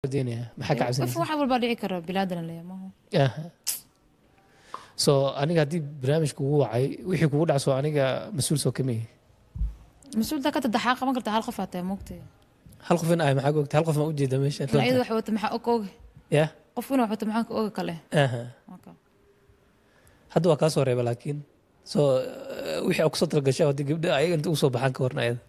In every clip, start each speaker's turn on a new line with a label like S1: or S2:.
S1: maxaa ka
S2: cabsanayso
S1: aniga haddii barnaamijka kugu wacay wixii kugu dhacso aniga mas-uul soo kamihi
S2: mas-uulta ka tadaxaa qaban karta hal qof aa tahay moogta
S1: hal qof in ay maxaa ogta hal qof ma ujeeda meesha iyada
S2: wax wata maxaa og oge ya qof in wax wata maxaan ka oga kale
S1: hadda waa kaa soo reeba laakiin soo wixii aad kusoo talagashay haddii gabdha ayaga inta ugu soo baxaan ka warna ayada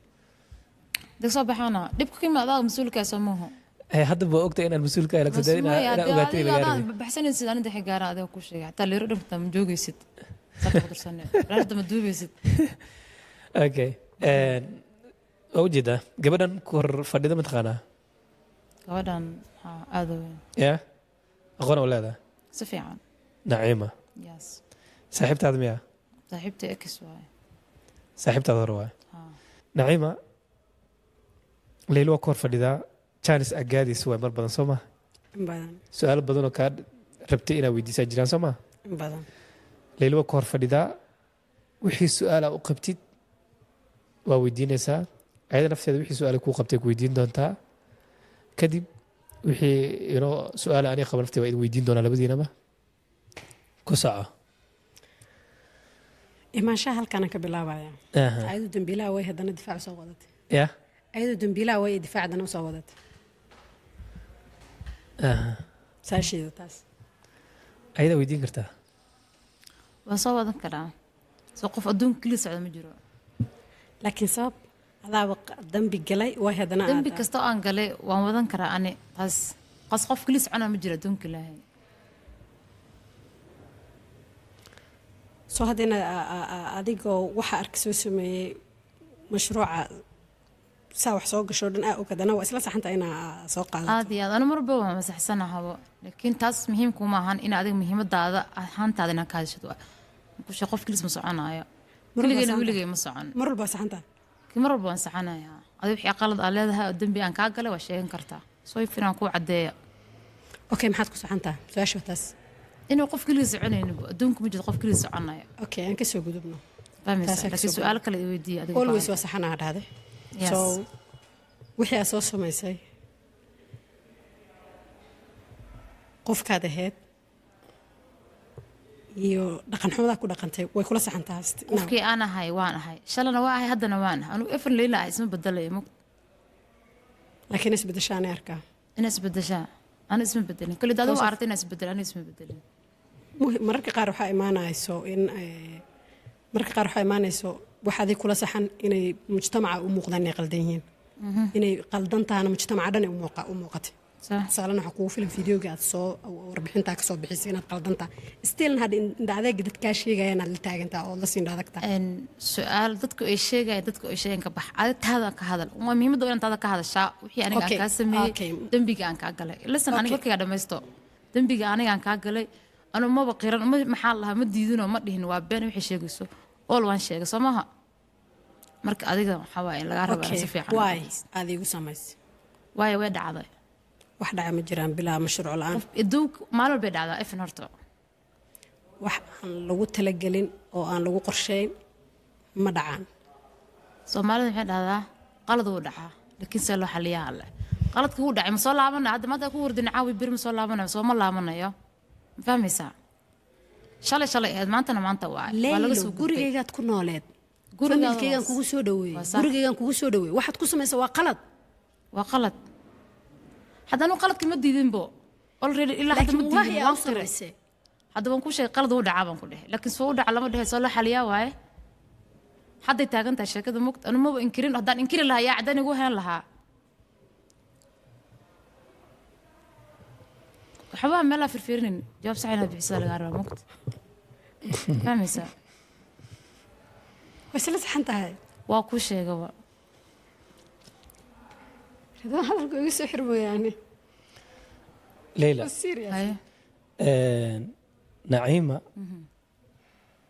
S2: deg soo baxaana dhibka kima adaaga mas-uulkaasoo maaho
S1: Eh, haddaba waa ogtahay inaan mas-uul ka helagsadbaxsanan
S2: sid ani dixi ku sheegay xataa leero dhamta ma joogaysid sarkudirsanhadda eh. ma duubaysid
S1: okay waa eh, ujeedaa gabadhan ku hor fadhida ma taqaanaa
S2: gabadhan aada weyn
S1: ya aqoon oo leedaa si fiican naciima yes saaxiibtaada miya
S2: saaxiibta ex waaye
S1: saaxiibtaada hore waaye naciima leyl waa ku hor fadhidaa janes agaadis waay mar badan soomaa su-aalo badanoo kaa rabtay inaa weydiisaa jiraan soo maha leyla hor fadhidaa wixii su-aala u qabtid waa weydiinaysaa ayada nafteeda wixii su-aala kuu qabtay ku weydiin doontaa kadib wixii inoo su-aala aniga qaba naftee waa idin weydiin doonaa labadiinaba ku saco
S2: imaanshaha halkaana ka bilaabaya ayadu dambiilaha way haddana difaac soo wadatay ya ayadu dambiilaha way difaac haddana usoo wadatay
S1: ayada weydiin kartaa
S2: waa soo wadan karaa soo qof adduunka keli socda ma jiro laakiin sabab adaaba dambi galay way hadana dambi kasta aan galay waan wadan karaa ani taas qas qof keli socona ma jiro adduunka ilaahay soo haddana adigoo waxa arka soo sameeyey mashruuca saa wax soo gasho dhan aa ah, ogaadana waa isla saxanta inaa soo qaadato aad iyo aad anu marba waa masaxsanahabo laakiin taas muhiimkuma ahan in adiga muhiimadaada ahaantaada inaa ka hadshado qof kilis ma soconaayo keligeyna wiligey ma socon mar walba saxanta mar walba waan saxanayaa adi wixii qalad aa leedahay oo dembi aan kaa galay waa sheegan kartaa soo finaan kuu caddeeya okay maxaad ku socontaa su-aasha taas inuu qof keligii soconaynba adduunka ma jirto qof keligii soconaya okay aan kasoo gudubno laakiin su-aal kale i weydiiya waa saxanaa dhahday so wixii aad soo samaysay qofkaad ahayd iyo dhaqan xumadaa ku dhaqantay way kula saxantahay qofkii aan ahay waan ahay shalana waa ahay haddana waan ahay anugu efan leyla ah isma bedelayo mug laakiin isbedeshaa anay arkaa ina isbedeshaa ana isma bedelin kolid adigu aragtay ina isbedel aniga isma bedelin mararka qaar waxaa imaanayso in eh, mararka qaar waxaa imaanayso waxaa kula saxan inay mujtamaca u muuqdaan inay qaldan yihiin mhm. inay qaldantaana mujtamaca dhan u muuqatay tusaalena waxaa kugu filan videoga aad soo warbixintaa ka soo bixisay inaad qaldantaa stiln hadda indha adeega dad kaa sheegaya inaad la taagantaa oo la siin adagtaa su-aal dadku ay sheegaya dadku ay sheegan ka bax adi taada ka hadal waa muhiimadda inaan taada ka hadashaa wixii aniga aan kaa sameeyey dembiga aan kaa galay listen aniga warkaygaa dhammaysto dembiga aniga kaa galay anu qiran maxaa lahaa ma diidinoo ma dhihin waa been wixii sheegayso ool waan sheega soo marka adiga waxaawaay lagaa raba si fiican aada igu samaysay waayo way dhacday wax dhaca ma jiraan bilaa mashruuc la-aan aduunka maalin walbay dhacdaa efin horta wax aan lagu talagelin oo aan lagu qorshayn ma dhacaan soomaalida waxay dhahdaa qalad wuu dhacaa laakiin see loo xaliyaa alle qaladka wuu dhacay ma soo laabanaya hadda maada ku hurdin caawi bir ma soo laabanaya soo ma laabanayo ma fahmaysaa shalay shalay eed eh, maantana maanta waagurigaygaad ku nooleed familkaygaan kugu soo dhaweey gurigaygaan kugu soo dhaweey waxaad ku samaysa waa qalad waa qalad hadda anu qaladka ma diidinbo already ilaa hadda ma diidin waan qiray hadda waan ku sheegay qalad uu dhacaa baan ku dhehe laakiin soo u dhaca lama dhehe soo la xaliyaa waaye hadday taagan tahay sheekada mogt anu maba inkirin haddaan inkiri lahaa yaa cadaan igu heen lahaa waxbaa meelaa firfiirinin jawaab sax inaad bixisa lagaa rabaa mogta fahmaysaa way sila saxan tahay waa kuu sheegaba ridan hadalka igu soo xir mooyaane
S1: leyla naciima mhm.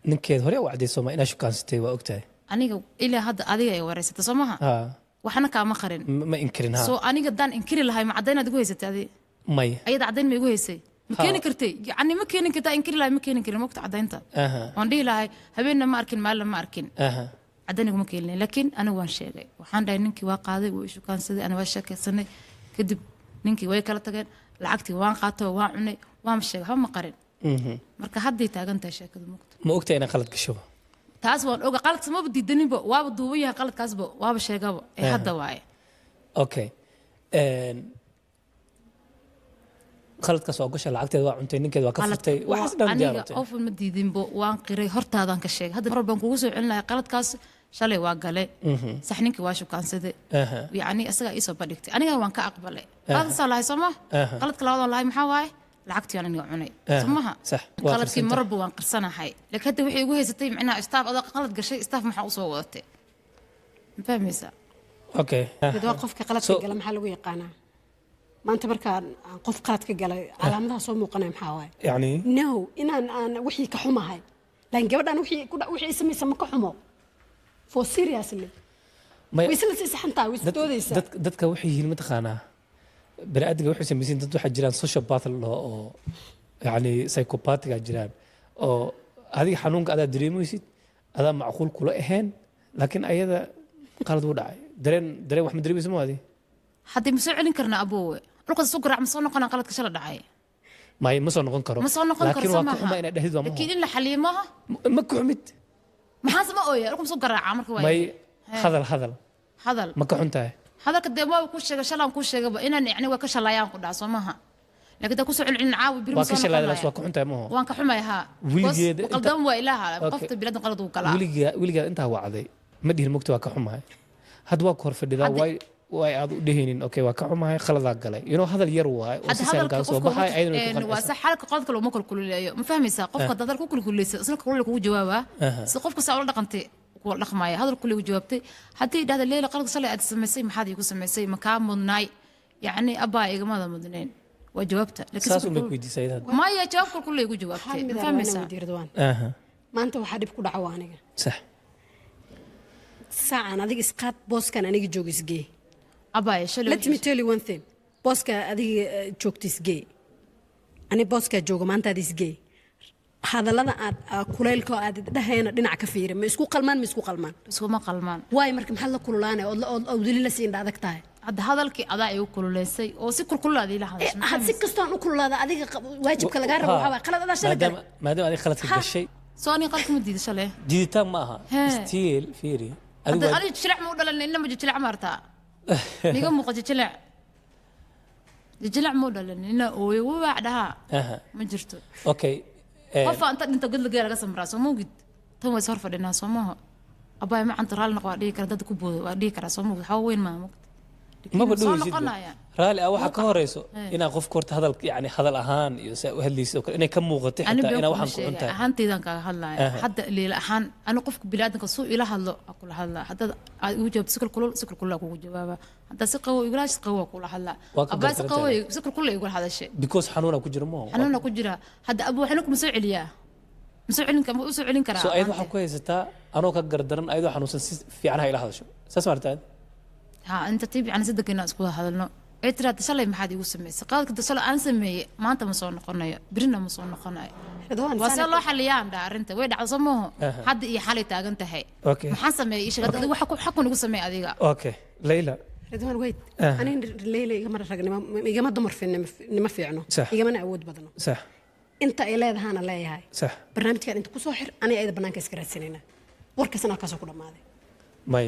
S1: ninkeed hore u caddaysoo ma inaa shukansatay waa ogtahay
S2: aniga ilaa hadda adiga ay wareysata soo maha waxna kaama qarin
S1: ma inkirin soo
S2: aniga daan inkiri lahay ma cadda inaad igu haysatay adiga maya ayada caddayn ma igu haysay ma keeni kartay yani ma keenin kartaa inkiri lahay ma keenin karin mogta caddaynta waan dhihi lahay habeenna ma arkin maalina ma arkin caddayn iguma keenin laakiin anigu waan sheegay waxaan dhahay ninkii waa qaaday wuu ishukaansaday ana waa sheekaysanay kadib ninkii way kala tageen lacagtii waan qaatay waan cunay waama sheegay waxba ma qarin mhm. marka hadday taagan tahay sheekadu mogta
S1: ma ogta inaan qalad gasho
S2: taas waan oga qaladkaas maba diidaninba waaba duuban yahay qaladkaasba waaba sheegaba ee hadda waaye
S1: okay khaladka soo gasha lacagteed waa cuntay ninkeed waa ka furtay waxaas dhan diyaaratay qof
S2: ma diidinbo waan qiray hortaadan ka sheegay hadda mar baan kugu soo celin lahaa qaladkaas shalay waa gale mhm. sax ninkii waa shukaansade yacni isagaa iisoo badhigtay anigana waan ka aqbalay qaladkasaa lahay soo ma qaladka labaadoo lahay maxaa waaye lacagtii aan aniga cunay somaha
S1: qaladkii marba
S2: waan qarsanahay laakiin hadda waxay igu haysatay micnaha istaaf adoo qalad gashay istaaf maxaa usoo wadatay ma fahmaysaa
S1: okay waa qofka
S2: qaladka gala maxaa lagu yaqaanaa maanta markaan qof qalad ka galay eh. calaamadaha soo muuqanaya maxaa waaye yani no inaan aan wixii ka xumahay laakiin gabadhan wixii samaysa ma ka xumo for seriously
S1: waysla sii saxantaa waysa doodaysa dadka waxay yihiin mataqaanaa baniaadamka waxay samaysiin dad waxaa jiraan sociopath ladhaho oo yani psychopathiga jiraan oo adiga xanuunka adaa dareemaysid adaa macquul kula ahayn laakiin ayada qalad u dhacay dareen dareen wax ma dareemaysa ma adi
S2: haddii ma soo celin karna aboowe dhulka isu garaac ma soo noqonaa qaladka shala dhacay
S1: may ma soo noqon karo ma soo noqon karo laakiin waa ku xuma inay dhahid waa ma laakiin in
S2: la xaliimo ma ku xumid maxaa sama ooya dhulka ma soo garaaca marka waa may hadal hadal hadal ma ka xuntahay hadalka dee waa ku sheegay shalaan ku sheegaba inaan yacni waa ka shalaayaan ku dhaca soo maaha laakiin taa kusoo celcelin caawi biri waa ka shalaaylaas waa ka xuntahay ma waan ka xumay haa
S1: weligeed qaldan
S2: waa ilaaha qofta biniaadan qalad uu galaa
S1: weligaa weligaa intaa wacday ma dhihin mugta waa ka xumahay had waa ku hor fadhidaa waay way aad u dhehaynin okay waa ka xumahay khaladaa galay inoo hadal yar waay oo si sahal kaa soo baxay ayadana ku qalcisa waa sax
S2: halka qof kale uma kulkuleeyo ma fahmaysaa eh. qofka hadal ku kulkuleysa isna kulule kugu jawaabaa si qofka saa ula dhaqantay kuwa dhaqmaya hadal kuley ku jawaabtay haddii idhahda leela qalad shalay aad samaysay maxaad iigu samaysay ma kaa mudnaay yacni abbaa igamada mudnayn waa jawaabta maya jawaab kulkuley ku jawaabtay ma fahmaysaa maanta waxaa dhib ku dhaco aniga sax saacan adiga isqaad booskan aniga joogisgee أباي شلو let me tell you one thing بوسكا أدي جوكتيس جي أنا بوسكا جوجو مانتا ديس جي هذا لا أد كليلك أد ده هنا دين كفير مسكو قلمان مسكو قلمان مسكو ما قلمان واي مركم هلا كلولانة أو أو أو دليل سين هذا كتاعي هذا هذا الكي أدا أيو كلولسي أو سكر كل هذه لحظة هذا سكر استان كل هذا هذه واجب كلا جرب وحوا خلا هذا شلة ما
S1: ما دام خلا تكل شيء
S2: سواني قلت مديد شلة
S1: جديد تام ماها ستيل فيري أنا
S2: شلع مو ولا إنما جت العمر تاع niga muuqato jilec jilec muu dhalin ina ooyo wawaac dhahaa ma jirto
S1: okay qofka
S2: inta dhinta godligee laga samraa soo tan waa is hor fadhinaa soo abaay macanta raalli noq waa dhihi kara dad ku boodo waa dhihi karaa soo mawgid weyn maa maba dhoraali
S1: a waxaa ka horeyso eh. inaa qofka horta hadal yani hadal ahaan iyo saa u hadlaysid inay ka muuqato xitaa inaa waxaan ku cuntahay
S2: ahaantaydan kaaga hadlaya hadda leela ahaan ani qofka biniaadanka suu ila hadlo a kula hadlaa haddaad aad igu jawaabto sikal kulul sikal kulula kugu jawaabaa haddaad si qawo igula hadshid qawo kula hadlaa abaa si qawo sikal kulula igula hadashay
S1: because xanuuna ku jira mo xanuuna
S2: ku jira hadda abu xanuunka ma soo celiyaa masoo celin ma usoo celin karaa so ayad
S1: waxaa ku haysataa anoo ka gardaran ayadoo xanuunsan si fiican ha ila hadasho saas ma artaa
S2: ha inta tib an sadankeena isku hadalno ay tiraada shalay maxaad iigu samaysay qaadkada shalay aan sameeyey maanta ma soo noqonayo birina ma soo noqonayo waa see loo xaliyaan dha arrinta way dhacdo soo maaho hadda iyo xalay taagan tahay maxaan sameeyey ishag hadda adigu xakun igu sameey adiga
S1: okay layla
S2: ridwaan weyd aniga leyle igama rag igama dumar nima fiicno igamana awood badno sax inta ay leedahaana leeyahay sax barnaamijkan inta kusoo xir aniga ayada bannaanka iska raadsanayna warkaasna halkaasoo ku dhammaaday may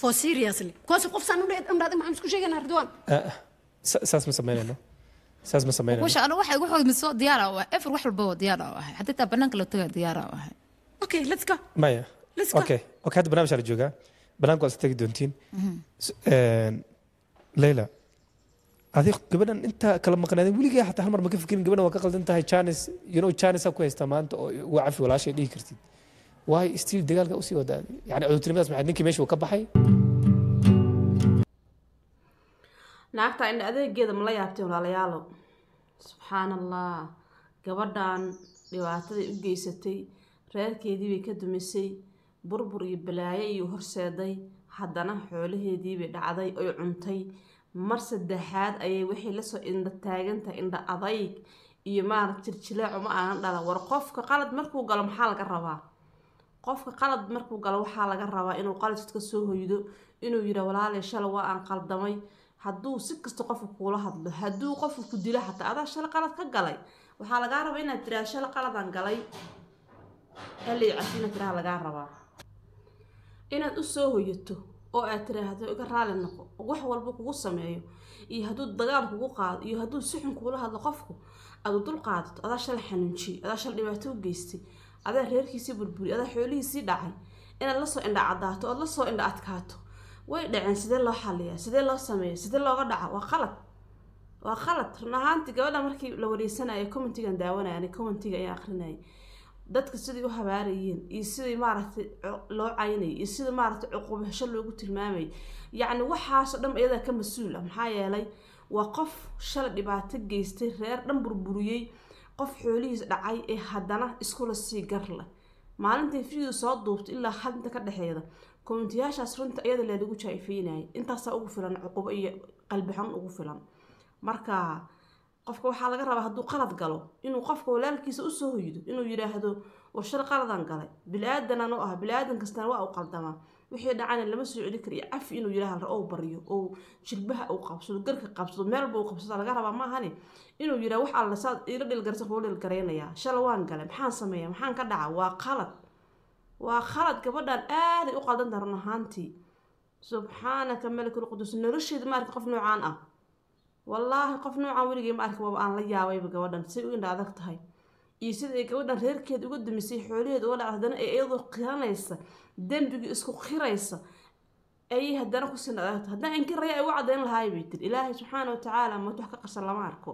S2: for seriously kuwaas qof saan u dhaadin maxaan isku sheegaynaa ridwan
S1: saas ma samaynayno saas ma samaynayno washa
S2: anu waxa igu xoog miso diyaar ah waa efur wax walba diyaar ah ahay hadda taa banaanka la tagaa diyaar ah ahay okay let's
S1: go maya let's go okay okay hadda barnaamij la joogaa banaanka waad tagi doontiin mhm. eh, leyla adi gabadhan intaa kala maqnaadeen weligay xataa hal mar ma ka fikirin gabadhan waa ka qaldan tahay janis you know janis ha ku haysta maanta oo ugu cafi walaashay dhihi kartid waayo stiil dagaalka usii wadaaday yani cudurtinimadaas maxayd ninkii meeshuu ka baxay
S3: naagta in adeegeeda mala la yaabtay walaalayaalo subxaan allah gabadhan dhibaataday u geysatay reerkeedii bay ka dumisay burbur iyo balaayo iyuu horseeday haddana xoolaheedii bay dhacday oy cuntay mar saddexaad ayay waxay lasoo indha taagantahay indha adayg iyo maarat jirjilaaco ma aanan dhala war qofka qalad markuu galo maxaa laga rabaa qofka qalad markuu galo waxaa laga rabaa inuu qaladka soo hoydo inuu yira walaalay shalay waa aan qaldamay haduu si kasta qofka kuula hadlo haduu qofka ku dilo xataa adaa shalay qalad ka galay waxaa lagaa rabaa inaad tiraa shalay qaladan galay halay cafi tiraa lagaa rabaa inaad usoo hoyato oo aad tiraahdo iga raali noqo wax walba kugu sameeyo iyo hadduu dagaal kugu qaado iyo hadduu si xun kuula hadlo qofku aad u dulqaadato adaa shalay xanuunjiyey adaa shalay dhibaato u geystay adaa reerkiisii burburiy adaa xoolihiisii dhacay inaad lasoo indha cadaato ood lasoo indha adkaato way dhaceen sidee loo xaliyaa sidee loo sameeya sidee looga dhaca waa qalad waa qalad run ahaanti gabadha markii la wareysanaya commentigan daawanaya commentiga ay akrinaya dadka siday u habaarayeen iyo sidii maaragtay loo caynayay iyo sidii maaragtay cuqubhesho loogu tilmaamayay yacni waxaasoo dhan iyadaa ka mas-uul ah maxaa yeelay waa qof shalay dhibaato geystay reer dhan burburiyey qof xoolihiis dhacay ee haddana iskula sii gar leh maalintii fridu soo duubta ilaa hadinta ka dhexeeda kommitiyaashaas runta iyada lee lagu jaa intaasaa ugu filan cuqubo iyo qalbixan ugu filan marka qofka waxaa laga rabaa hadduu qalad galo inuu qofka walaalkiisa usoo hoydo inuu yidhaahdo warshar qaladan galay bili aadanan anuu ah bili-aadan kastana waa u qaldamaa wixii dhacana lama soo celin karayo caf inuu yidhaahdo oo baryo oo jilbaha uu qabsado garka qabsado meelba uu qabsado laga rabaa maahani inuu yidhaha wax alla saad ila dhilgarsan kuu dhilgaraynayaa shala waan galay maxaan sameeya maxaan ka dhaca waa qalad waa khalad gabadhan aaday u qaldantaha run ahaantii subxaanaka malikul qudus nolosheeda ma arki qof noocaan ah wallaahi qof noocaan weligey ma arki waaba aan la yaabayba gabadhan say u indha adag tahay iyo sida ay gabadhan reerkeed uga dumisay xoolaheed uga haddana ee iyadoo qiranaysa dembigii isku qiraysa ayay haddana kusii nadaagto haddaan inkiraya ay uga cadayn lahaay bay tiri ilaahay subxaana wa tacaala mad wax ka qarsan lama arko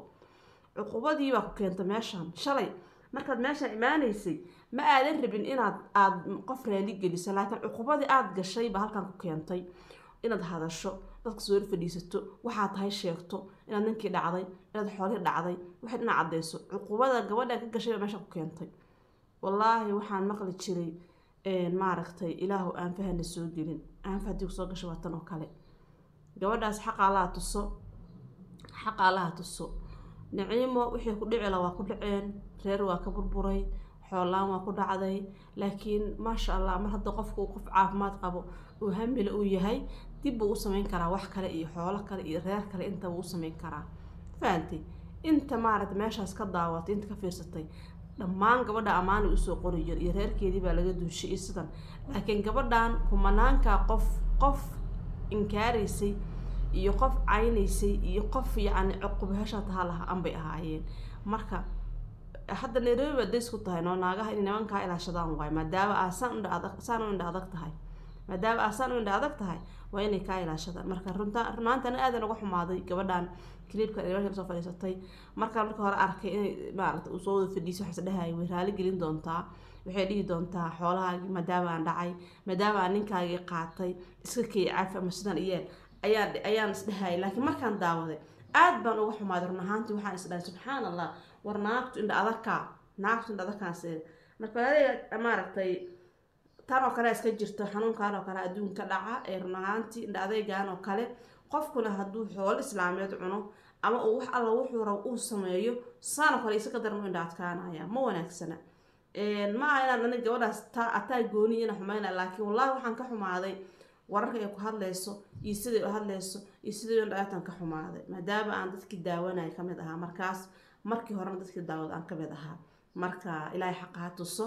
S3: cuqubadii baa ku keenta meeshan shalay markaad meeshan imaanaysay ma aadan rabin inaad aada qof raali geliso laakiin cuqubadii aada gashay baa halkan ku keentay inaad hadasho dadka kasoo fadhiisato waxaa tahay sheegto inaad ninkii dhacday inaad xoolihii dhacday waxayd inaad cadeyso cuquubada gabadha ka gashay baa meesha ku keentay wallaahi waxaan maqli jiray maaragtay ilaahu aanfahana soo gelin aanfa haddii kusoo gasha waa tan oo kale gabadhaas xaqaalaha tuso xaqaalaha tuso naciimo wixii ku dhicila waa ku dhaceen reer waa ka burburay xoolaan waa ku dhacday laakiin maasha allah mar hadda qofku qof caafimaad qabo uu hamila uu yahay dib buu u samayn karaa wax kale iyo xoolo kale iyo reer kale intaba u samayn karaa fahanti inta maaragta meeshaas ka daawatay inta ka fiirsatay dhammaan gabadha ammaani usoo qoriyo iyo reerkeedii baa laga duushay iyo sidan laakiin gabadhan kumanaankaa qof qof inkaaraysay iyo qof caynaysay iyo qof yacni cuqubahesha taha laha anbay ahaayeen marka hadda nairobi baad daysku tahay noo naagaha inay nimankaa ilaashadaan waay maadaama aa saan u indha adag tahay maadaama aa saan u indha adag tahay waa inay kaa ilaashadaan marka runta runaantana aadan xumaaday gabadhan cliibkan ay markan soo fadhiisatay markaan marka hore arkay inay maarata uu soo wada fadhiisay waxaas dhahay way raali gelin doontaa waxay dhihi doontaa xoolahaagii maadaama aan dhacay maadaama aan ninkaagii qaatay iska kee cafi ama sidan iyeel ayaan ayaan isdhahayay laakiin markaan daawaday aad baan uga xumaaday run ahaantii waxaan isdhahay subxaan allah war naagtu indha adarkaa naagtu indha adarkaasee marka walaalaga maaragtay tan oo kale iska jirto xanuunkan oo kale adduunka dhaca ee run ahaantii indha adaygan oo kale qofkuna hadduu xoolo islaameed cuno ama uu wax alla wuxuu rab uu sameeyo saano kale isa ka indha adkaanaya ma wanaagsana maaha inaan ani gabadhaas ataa gooniya ina xumayna laakiin wallaahi waxaan ka xumaaday wararka ay ku hadlayso iyo siday u hadlayso iyo sidii dhatan ka xumaaday maadaama aan dadkii daawanaya kamid ahaa markaas markii horena dadkii daawad aan kamid ahaa marka ilaahay xaqa tuso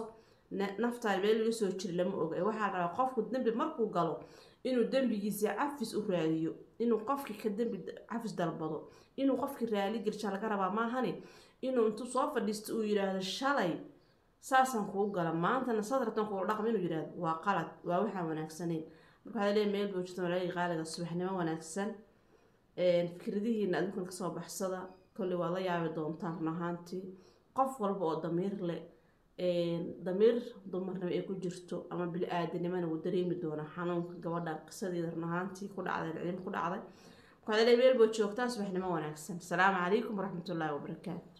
S3: naftaa meel laga soo jiri lama oga ee waxaa rabaa qofku dembi markuu galo inuu dembigiisii cafis u raadiyo inuu qofkii ka dembi cafis dalbado inuu qofkii raali gelsa laga rabaa maahani inuu intuu soo fadhiista uu yiraahdo shalay saasaan kuu gala maantana sadratan kuula dhaqma inuu yihahdo waa qalad waa waxaan wanaagsanayn markaad leey meel boojida malaayiga qaaliga subaxnimo wanaagsan fikradihiina adinkan kasoo baxsada kolley waad la yaabi doontaan run ahaantii qof walba oo damiir leh damiir dumarnimo ay ku jirto ama bili-aadanimana wuu dareemi doona xanuunka gabadhan qisadeeda run ahaantii ku dhacday cilmi ku dhacday markaad leey meel bood joogtaa subaxnimo wanaagsan asalaamu calaykum waraxmatullaahi wabarakaatu